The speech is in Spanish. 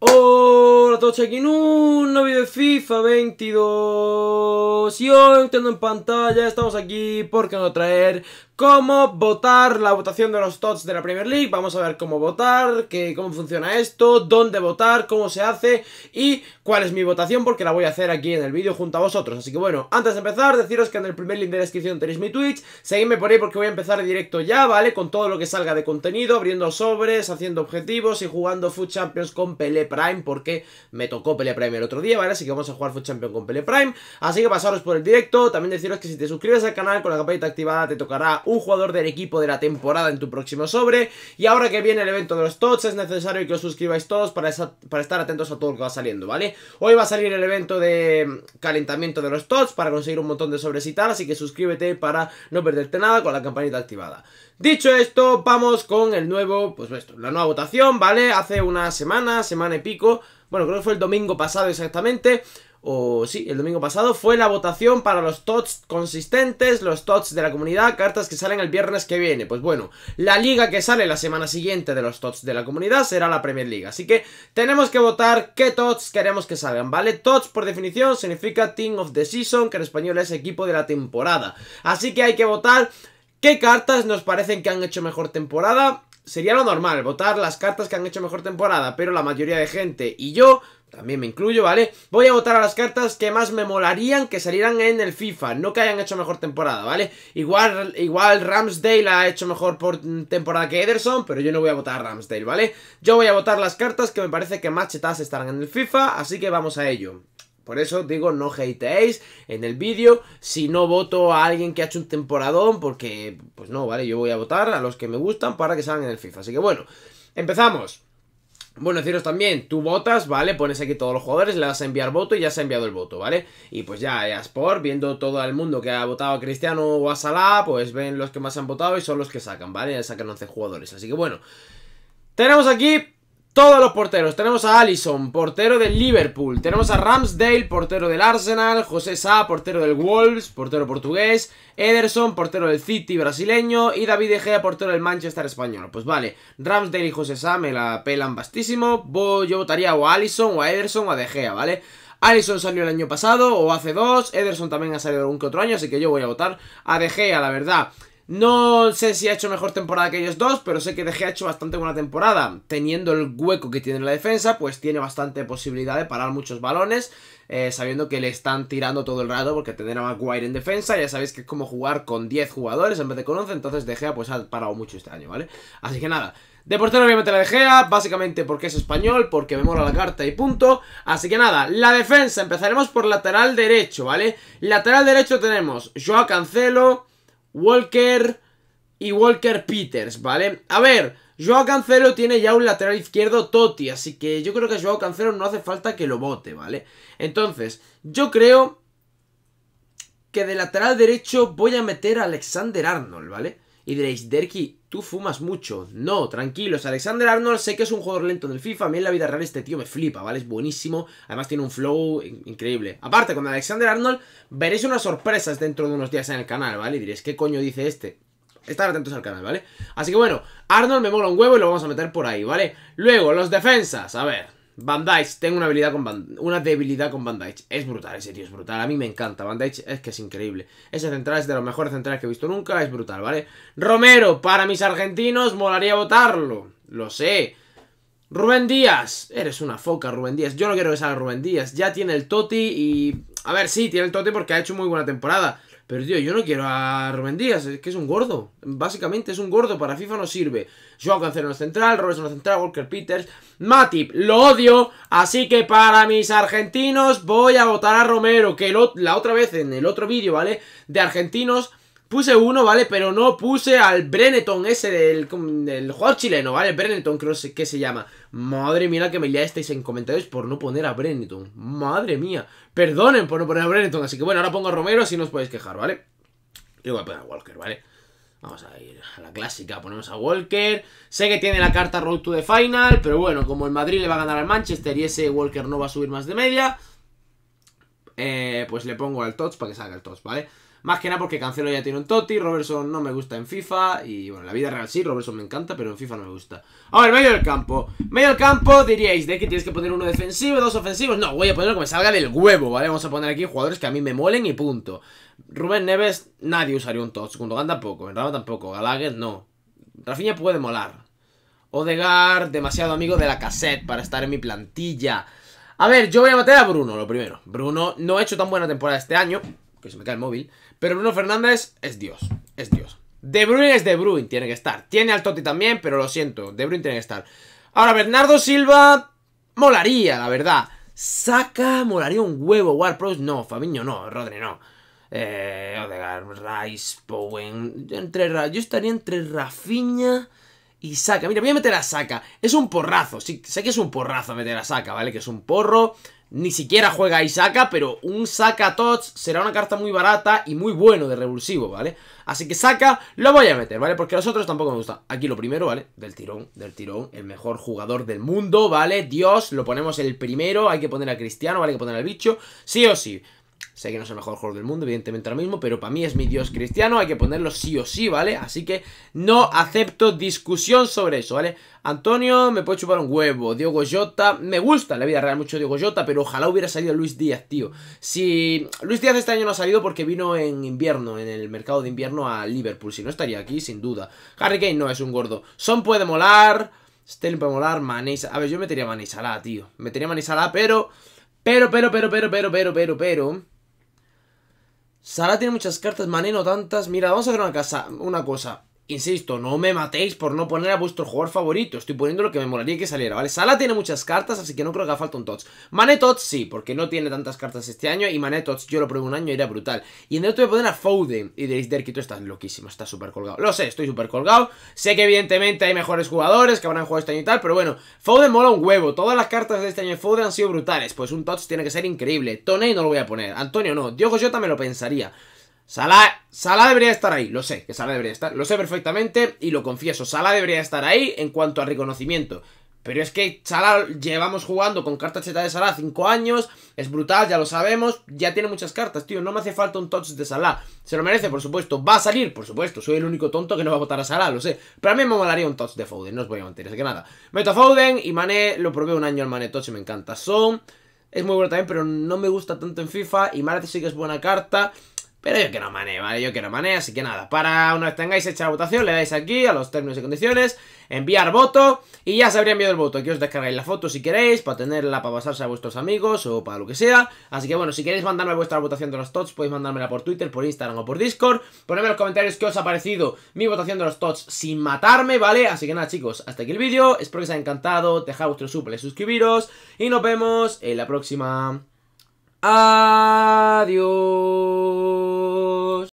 Oh! todos, aquí en un nuevo de FIFA 22 Y hoy, tengo en pantalla, estamos aquí porque no traer cómo votar la votación de los TOTS de la Premier League Vamos a ver cómo votar, cómo funciona esto, dónde votar, cómo se hace Y cuál es mi votación porque la voy a hacer aquí en el vídeo junto a vosotros Así que bueno, antes de empezar, deciros que en el primer link de la descripción tenéis mi Twitch Seguidme por ahí porque voy a empezar directo ya, ¿vale? Con todo lo que salga de contenido, abriendo sobres, haciendo objetivos y jugando Food Champions con Pelé Prime porque me tocó Pele Prime el otro día, ¿vale? Así que vamos a jugar Food Champion con Pele Prime. Así que pasaros por el directo. También deciros que si te suscribes al canal con la campanita activada, te tocará un jugador del equipo de la temporada en tu próximo sobre. Y ahora que viene el evento de los TOTS, es necesario que os suscribáis todos para, para estar atentos a todo lo que va saliendo, ¿vale? Hoy va a salir el evento de mm, calentamiento de los TOTS para conseguir un montón de sobres y tal, así que suscríbete para no perderte nada con la campanita activada. Dicho esto, vamos con el nuevo, pues esto, la nueva votación, ¿vale? Hace una semana, semana y pico, bueno, creo que fue el domingo pasado exactamente, o sí, el domingo pasado, fue la votación para los TOTS consistentes, los TOTS de la comunidad, cartas que salen el viernes que viene. Pues bueno, la liga que sale la semana siguiente de los TOTS de la comunidad será la Premier League. Así que tenemos que votar qué TOTS queremos que salgan, ¿vale? TOTS por definición significa Team of the Season, que en español es equipo de la temporada. Así que hay que votar ¿Qué cartas nos parecen que han hecho mejor temporada? Sería lo normal, votar las cartas que han hecho mejor temporada, pero la mayoría de gente y yo, también me incluyo, ¿vale? Voy a votar a las cartas que más me molarían que salieran en el FIFA, no que hayan hecho mejor temporada, ¿vale? Igual, igual Ramsdale ha hecho mejor temporada que Ederson, pero yo no voy a votar a Ramsdale, ¿vale? Yo voy a votar las cartas que me parece que más chetas estarán en el FIFA, así que vamos a ello. Por eso digo, no hateéis en el vídeo si no voto a alguien que ha hecho un temporadón, porque, pues no, ¿vale? Yo voy a votar a los que me gustan para que salgan en el FIFA. Así que bueno, empezamos. Bueno, deciros también, tú votas, ¿vale? Pones aquí todos los jugadores, le das a enviar voto y ya se ha enviado el voto, ¿vale? Y pues ya, por, viendo todo el mundo que ha votado a Cristiano o a Salah, pues ven los que más han votado y son los que sacan, ¿vale? Ya sacan 11 jugadores. Así que bueno, tenemos aquí todos los porteros. Tenemos a Allison, portero del Liverpool. Tenemos a Ramsdale, portero del Arsenal. José Sá, portero del Wolves, portero portugués. Ederson, portero del City brasileño. Y David Egea, portero del Manchester español. Pues vale, Ramsdale y José Sá me la pelan bastísimo. Yo votaría o a Allison, o a Ederson, o a De Gea, ¿vale? Allison salió el año pasado o hace dos. Ederson también ha salido algún que otro año, así que yo voy a votar a De Gea, la verdad. No sé si ha hecho mejor temporada que ellos dos, pero sé que De Gea ha hecho bastante buena temporada. Teniendo el hueco que tiene la defensa, pues tiene bastante posibilidad de parar muchos balones, eh, sabiendo que le están tirando todo el rato porque tener a Maguire en defensa, ya sabéis que es como jugar con 10 jugadores en vez de con 11, entonces De Gea pues ha parado mucho este año, ¿vale? Así que nada, de portero voy a De Gea, básicamente porque es español, porque me mola la carta y punto. Así que nada, la defensa, empezaremos por lateral derecho, ¿vale? Lateral derecho tenemos Joao Cancelo... Walker y Walker Peters, ¿vale? A ver, Joao Cancelo tiene ya un lateral izquierdo Totti, así que yo creo que a Joao Cancelo no hace falta que lo vote, ¿vale? Entonces, yo creo que de lateral derecho voy a meter a Alexander Arnold, ¿vale? Y diréis, Derky, tú fumas mucho. No, tranquilos, Alexander Arnold sé que es un jugador lento en el FIFA, a mí en la vida real este tío me flipa, ¿vale? Es buenísimo, además tiene un flow increíble. Aparte, con Alexander Arnold veréis unas sorpresas dentro de unos días en el canal, ¿vale? Y diréis, ¿qué coño dice este? Estar atentos al canal, ¿vale? Así que bueno, Arnold me mola un huevo y lo vamos a meter por ahí, ¿vale? Luego, los defensas, a ver, Van tengo una, habilidad con una debilidad con Van Es brutal, ese tío es brutal. A mí me encanta. Van es que es increíble. Ese central es de los mejores centrales que he visto nunca. Es brutal, ¿vale? Romero, para mis argentinos, molaría votarlo. Lo sé. Rubén Díaz. Eres una foca, Rubén Díaz. Yo no quiero que salga Rubén Díaz. Ya tiene el Toti y... A ver, sí, tiene el Toti porque ha hecho muy buena temporada. Pero tío, yo no quiero a Rubén Díaz, es que es un gordo. Básicamente es un gordo, para FIFA no sirve. Joao Cancelo en la central, Roberto en la central, Walker Peters, Matip, lo odio. Así que para mis argentinos voy a votar a Romero, que la otra vez en el otro vídeo, ¿vale? De argentinos Puse uno, ¿vale? Pero no puse al Breneton ese del, del jugador chileno, ¿vale? Breneton creo que se llama. Madre mía que me liasteis en comentarios por no poner a Breneton. Madre mía. Perdonen por no poner a Breneton. Así que bueno, ahora pongo a Romero si no os podéis quejar, ¿vale? Yo voy a poner a Walker, ¿vale? Vamos a ir a la clásica, ponemos a Walker. Sé que tiene la carta Road to the Final, pero bueno, como el Madrid le va a ganar al Manchester y ese Walker no va a subir más de media, eh, pues le pongo al Tots para que salga el Tots, ¿vale? vale más que nada porque Cancelo ya tiene un Totti, Robertson no me gusta en FIFA y bueno, en la vida real sí, Robertson me encanta, pero en FIFA no me gusta. A ver, medio del campo. Medio del campo diríais de que tienes que poner uno defensivo, dos ofensivos. No, voy a poner que me salga del huevo, ¿vale? Vamos a poner aquí jugadores que a mí me molen y punto. Rubén Neves, nadie usaría un Segundo Gundogan tampoco, verdad tampoco, Gallagher no. Rafinha puede molar. Odegar, demasiado amigo de la cassette para estar en mi plantilla. A ver, yo voy a meter a Bruno, lo primero. Bruno no ha hecho tan buena temporada este año que se me cae el móvil. Pero Bruno Fernández es Dios, es Dios. De Bruyne es De Bruyne, tiene que estar. Tiene al Totti también, pero lo siento, De Bruyne tiene que estar. Ahora, Bernardo Silva molaría, la verdad. Saca, molaría un huevo. Warpros, no. Fabiño, no. Rodri, no. Eh, Odegaard, Rice, Bowen. Yo, estaría entre Rafinha y Saca. Mira, voy a meter a Saca. Es un porrazo. Sí, sé que es un porrazo meter a Saca, ¿vale? Que es un porro. Ni siquiera juega y saca, pero un saca Tots será una carta muy barata y muy bueno de revulsivo, ¿vale? Así que saca, lo voy a meter, ¿vale? Porque los otros tampoco me gusta. Aquí lo primero, ¿vale? Del tirón, del tirón, el mejor jugador del mundo, ¿vale? Dios, lo ponemos el primero, hay que poner a Cristiano, ¿vale? Hay que poner al bicho, sí o sí. Sé que no es el mejor jugador del mundo, evidentemente ahora mismo, pero para mí es mi dios cristiano, hay que ponerlo sí o sí, ¿vale? Así que no acepto discusión sobre eso, ¿vale? Antonio me puede chupar un huevo, Diego Jota, me gusta en la vida real mucho Diego Jota, pero ojalá hubiera salido Luis Díaz, tío. Si Luis Díaz este año no ha salido porque vino en invierno, en el mercado de invierno a Liverpool, si no estaría aquí, sin duda. Harry Kane no es un gordo. Son puede molar, Sterling puede molar, Mané, a ver, yo metería Mané Salah, tío. Metería Mané pero... pero... Pero, pero, pero, pero, pero, pero, pero, pero. Sara tiene muchas cartas, Mané no tantas. Mira, vamos a hacer una, casa, una cosa. Insisto, no me matéis por no poner a vuestro jugador favorito. Estoy poniendo lo que me molaría que saliera, ¿vale? Sala tiene muchas cartas, así que no creo que haga falta un Tots. Mane Tots sí, porque no tiene tantas cartas este año. Y Mane Tots yo lo probé un año y era brutal. Y en el otro voy a poner a Foden. Y diréis, Derkito, está estás loquísimo, está súper colgado. Lo sé, estoy súper colgado. Sé que evidentemente hay mejores jugadores que habrán jugado este año y tal. Pero bueno, Foden mola un huevo. Todas las cartas de este año de Foden han sido brutales. Pues un Tots tiene que ser increíble. Toney no lo voy a poner. Antonio no. Diogo yo también lo pensaría. Salah, Salah debería estar ahí, lo sé, que Salah debería estar, lo sé perfectamente y lo confieso, Salah debería estar ahí en cuanto a reconocimiento. Pero es que Salah llevamos jugando con cartas chetas de Salah 5 años, es brutal, ya lo sabemos, ya tiene muchas cartas, tío, no me hace falta un touch de Salah. Se lo merece, por supuesto, va a salir, por supuesto, soy el único tonto que no va a votar a Salah, lo sé. Pero a mí me molaría un touch de Foden, no os voy a mentir, así que nada. Meto Foden y Mané, lo probé un año al Mané Touch, me encanta. Son, es muy bueno también, pero no me gusta tanto en FIFA y Mane sí que es buena carta. Pero yo quiero mané, ¿vale? Yo quiero mané, así que nada, para una vez tengáis hecha la votación, le dais aquí a los términos y condiciones, enviar voto, y ya se habría enviado el voto. Aquí os descargáis la foto si queréis, para tenerla, para pasarse a vuestros amigos o para lo que sea. Así que bueno, si queréis mandarme vuestra votación de los tots, podéis mandármela por Twitter, por Instagram o por Discord. Ponedme en los comentarios qué os ha parecido mi votación de los tots sin matarme, ¿vale? Así que nada, chicos, hasta aquí el vídeo. Espero que os haya encantado, dejad vuestro super, suscribiros, y nos vemos en la próxima. Adiós.